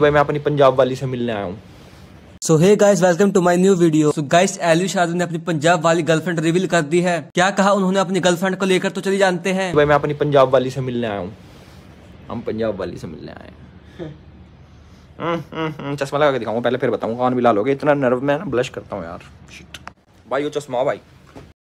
भाई मैं अपनी पंजाब वाली से मिलने आया हूँ so hey guys welcome to my new video so guys एलवी शादू ने अपनी पंजाब वाली गर्लफ्रेंड रिवील कर दी है क्या कहा उन्होंने अपनी गर्लफ्रेंड को लेकर तो चली जानते हैं भाई मैं अपनी पंजाब वाली से मिलने आया हूँ हम पंजाब वाली से मिलने आए हैं हम्म, हम्म, हम्म, चश्मा लगा के दिखाऊंगा पहले फिर बताऊंगा कौन भी लाल हो गया इतना नर्व में ना ब्लश करता हूँ यार भाई वो चश्मा भाई